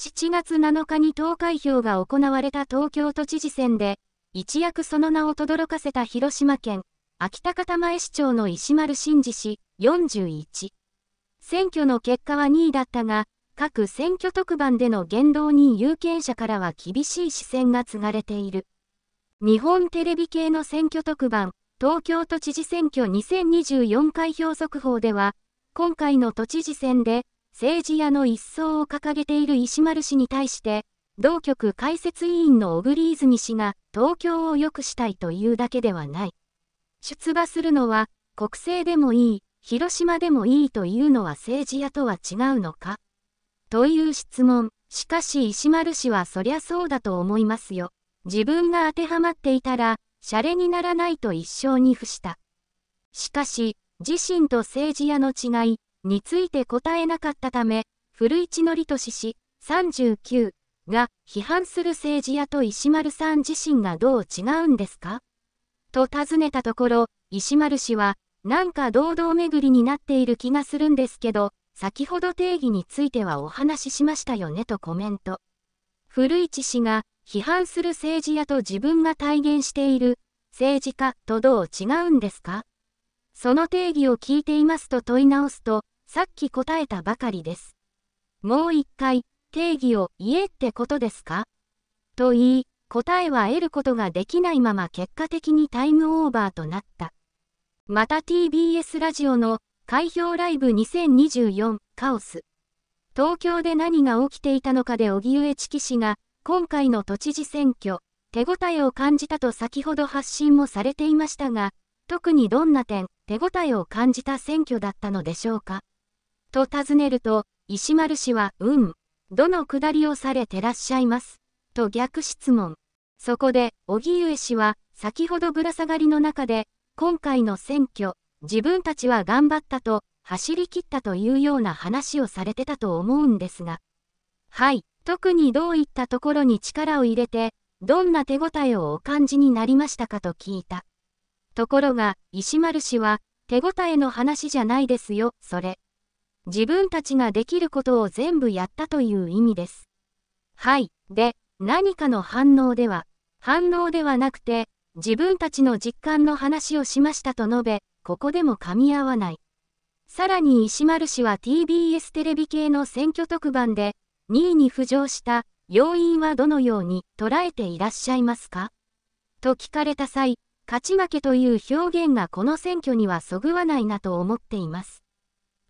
7月7日に投開票が行われた東京都知事選で、一躍その名を轟かせた広島県、秋田方前市長の石丸真二氏、41。選挙の結果は2位だったが、各選挙特番での言動に有権者からは厳しい視線が継がれている。日本テレビ系の選挙特番、東京都知事選挙2024開票速報では、今回の都知事選で、政治家の一層を掲げている石丸氏に対して、同局解説委員の小栗泉氏が東京を良くしたいというだけではない。出馬するのは国政でもいい、広島でもいいというのは政治家とは違うのかという質問。しかし石丸氏はそりゃそうだと思いますよ。自分が当てはまっていたら、シャレにならないと一生に付した。しかし、自身と政治家の違い、について答えなかったため、古市憲俊氏39が批判する政治家と石丸さん自身がどう違うんですかと尋ねたところ、石丸氏は、なんか堂々巡りになっている気がするんですけど、先ほど定義についてはお話ししましたよねとコメント。古市氏が批判する政治家と自分が体現している政治家とどう違うんですかその定義を聞いていますと問い直すと、さっき答えたばかりです。もう一回、定義を言えってことですかと言い、答えは得ることができないまま結果的にタイムオーバーとなった。また TBS ラジオの開票ライブ2024カオス。東京で何が起きていたのかで荻上知紀氏が、今回の都知事選挙、手応えを感じたと先ほど発信もされていましたが、特にどんな点、手応えを感じた選挙だったのでしょうか。と尋ねると、石丸氏は、うん、どのくだりをされてらっしゃいます、と逆質問。そこで、荻上氏は、先ほどぶら下がりの中で、今回の選挙、自分たちは頑張ったと、走り切ったというような話をされてたと思うんですが。はい、特にどういったところに力を入れて、どんな手応えをお感じになりましたかと聞いた。ところが、石丸氏は、手応えの話じゃないですよ、それ。自分たちができることを全部やったという意味です。はい。で、何かの反応では、反応ではなくて、自分たちの実感の話をしましたと述べ、ここでも噛み合わない。さらに石丸氏は TBS テレビ系の選挙特番で、2位に浮上した要因はどのように捉えていらっしゃいますかと聞かれた際、勝ち負けという表現がこの選挙にはそぐわないなと思っています。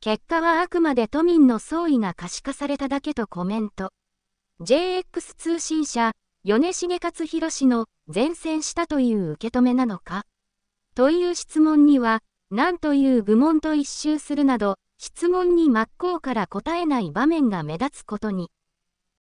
結果はあくまで都民の総意が可視化されただけとコメント。JX 通信社、米重勝弘氏の善戦したという受け止めなのかという質問には、何という愚問と一周するなど、質問に真っ向から答えない場面が目立つことに。